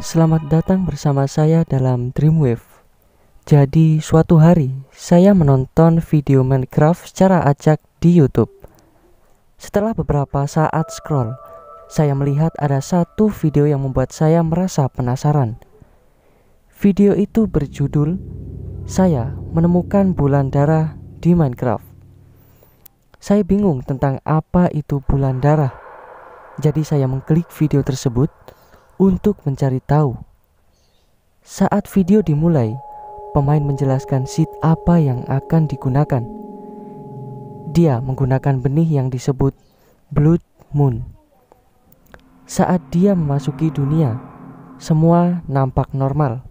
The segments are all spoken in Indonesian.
Selamat datang bersama saya dalam Dreamwave. Jadi, suatu hari saya menonton video Minecraft secara acak di YouTube. Setelah beberapa saat scroll, saya melihat ada satu video yang membuat saya merasa penasaran. Video itu berjudul "Saya Menemukan Bulan Darah di Minecraft". Saya bingung tentang apa itu bulan darah. Jadi saya mengklik video tersebut untuk mencari tahu. Saat video dimulai, pemain menjelaskan seat apa yang akan digunakan. Dia menggunakan benih yang disebut Blood Moon. Saat dia memasuki dunia, semua nampak normal.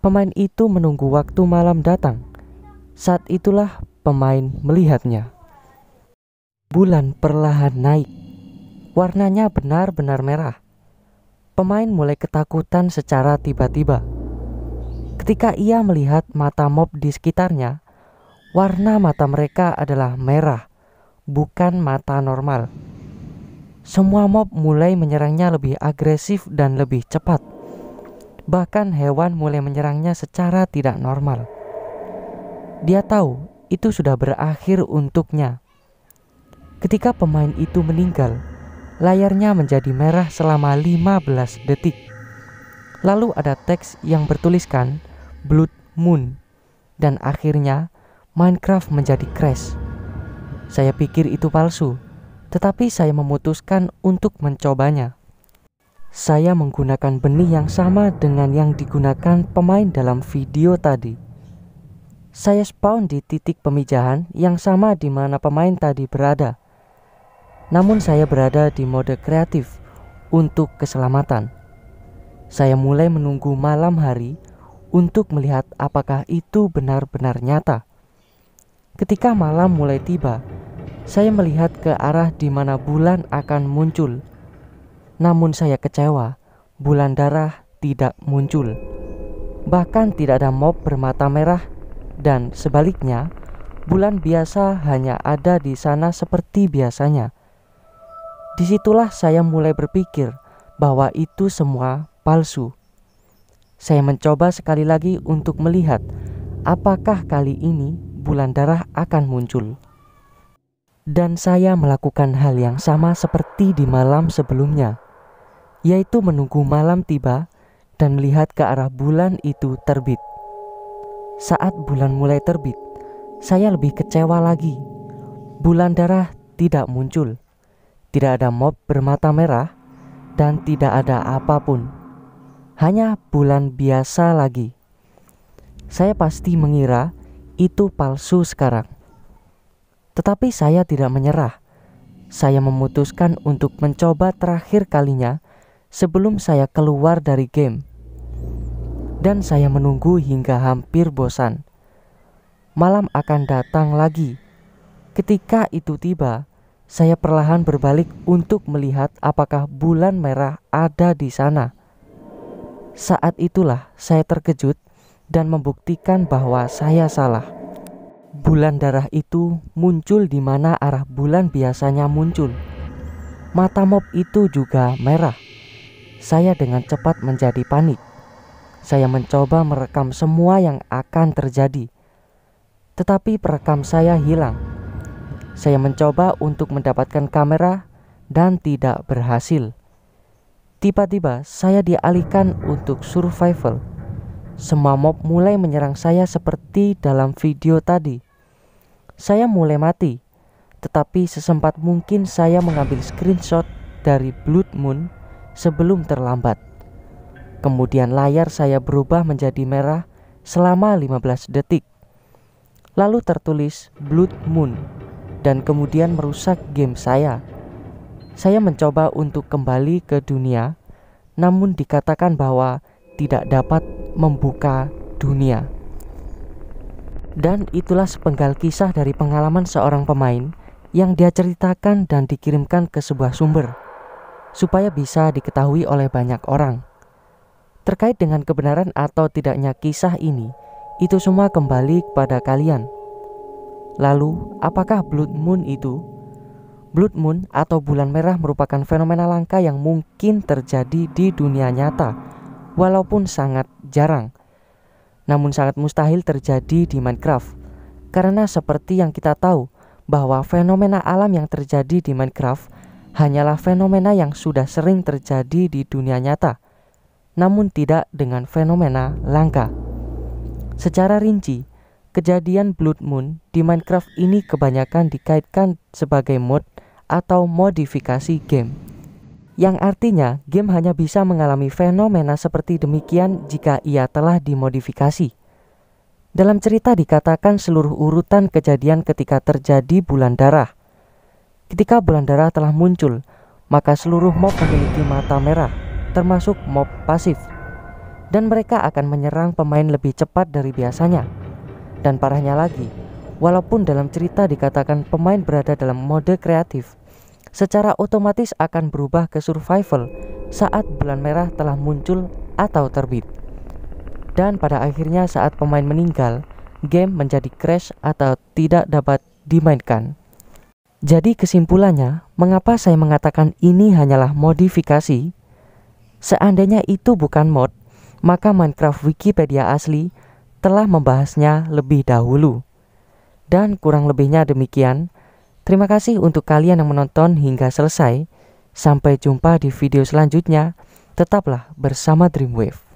Pemain itu menunggu waktu malam datang. Saat itulah pemain melihatnya. Bulan perlahan naik. Warnanya benar-benar merah pemain mulai ketakutan secara tiba-tiba. Ketika ia melihat mata mob di sekitarnya, warna mata mereka adalah merah, bukan mata normal. Semua mob mulai menyerangnya lebih agresif dan lebih cepat. Bahkan hewan mulai menyerangnya secara tidak normal. Dia tahu itu sudah berakhir untuknya. Ketika pemain itu meninggal, Layarnya menjadi merah selama 15 detik. Lalu ada teks yang bertuliskan Blood Moon dan akhirnya Minecraft menjadi crash. Saya pikir itu palsu, tetapi saya memutuskan untuk mencobanya. Saya menggunakan benih yang sama dengan yang digunakan pemain dalam video tadi. Saya spawn di titik pemijahan yang sama di mana pemain tadi berada. Namun saya berada di mode kreatif untuk keselamatan. Saya mulai menunggu malam hari untuk melihat apakah itu benar-benar nyata. Ketika malam mulai tiba, saya melihat ke arah di mana bulan akan muncul. Namun saya kecewa, bulan darah tidak muncul. Bahkan tidak ada mob bermata merah dan sebaliknya, bulan biasa hanya ada di sana seperti biasanya. Disitulah saya mulai berpikir bahwa itu semua palsu. Saya mencoba sekali lagi untuk melihat apakah kali ini bulan darah akan muncul. Dan saya melakukan hal yang sama seperti di malam sebelumnya, yaitu menunggu malam tiba dan melihat ke arah bulan itu terbit. Saat bulan mulai terbit, saya lebih kecewa lagi. Bulan darah tidak muncul. Tidak ada mob bermata merah dan tidak ada apapun. Hanya bulan biasa lagi. Saya pasti mengira itu palsu sekarang. Tetapi saya tidak menyerah. Saya memutuskan untuk mencoba terakhir kalinya sebelum saya keluar dari game. Dan saya menunggu hingga hampir bosan. Malam akan datang lagi. Ketika itu tiba, saya perlahan berbalik untuk melihat apakah bulan merah ada di sana. Saat itulah saya terkejut dan membuktikan bahwa saya salah. Bulan darah itu muncul di mana arah bulan biasanya muncul. Mata mob itu juga merah. Saya dengan cepat menjadi panik. Saya mencoba merekam semua yang akan terjadi, tetapi perekam saya hilang saya mencoba untuk mendapatkan kamera dan tidak berhasil. Tiba-tiba saya dialihkan untuk survival. Semua mob mulai menyerang saya seperti dalam video tadi. Saya mulai mati, tetapi sesempat mungkin saya mengambil screenshot dari Blood Moon sebelum terlambat. Kemudian layar saya berubah menjadi merah selama 15 detik. Lalu tertulis Blood Moon dan kemudian merusak game saya. Saya mencoba untuk kembali ke dunia, namun dikatakan bahwa tidak dapat membuka dunia. Dan itulah sepenggal kisah dari pengalaman seorang pemain yang dia ceritakan dan dikirimkan ke sebuah sumber supaya bisa diketahui oleh banyak orang. Terkait dengan kebenaran atau tidaknya kisah ini, itu semua kembali kepada kalian. Lalu, apakah blood moon itu? Blood moon atau bulan merah merupakan fenomena langka yang mungkin terjadi di dunia nyata, walaupun sangat jarang. Namun sangat mustahil terjadi di Minecraft, karena seperti yang kita tahu bahwa fenomena alam yang terjadi di Minecraft hanyalah fenomena yang sudah sering terjadi di dunia nyata, namun tidak dengan fenomena langka. Secara rinci, Kejadian Blood Moon di Minecraft ini kebanyakan dikaitkan sebagai mod atau modifikasi game. Yang artinya, game hanya bisa mengalami fenomena seperti demikian jika ia telah dimodifikasi. Dalam cerita dikatakan seluruh urutan kejadian ketika terjadi bulan darah. Ketika bulan darah telah muncul, maka seluruh mob memiliki mata merah, termasuk mob pasif. Dan mereka akan menyerang pemain lebih cepat dari biasanya dan parahnya lagi, walaupun dalam cerita dikatakan pemain berada dalam mode kreatif, secara otomatis akan berubah ke survival saat bulan merah telah muncul atau terbit. Dan pada akhirnya saat pemain meninggal, game menjadi crash atau tidak dapat dimainkan. Jadi kesimpulannya, mengapa saya mengatakan ini hanyalah modifikasi? Seandainya itu bukan mod, maka Minecraft Wikipedia asli telah membahasnya lebih dahulu. Dan kurang lebihnya demikian. Terima kasih untuk kalian yang menonton hingga selesai. Sampai jumpa di video selanjutnya. Tetaplah bersama Dreamwave.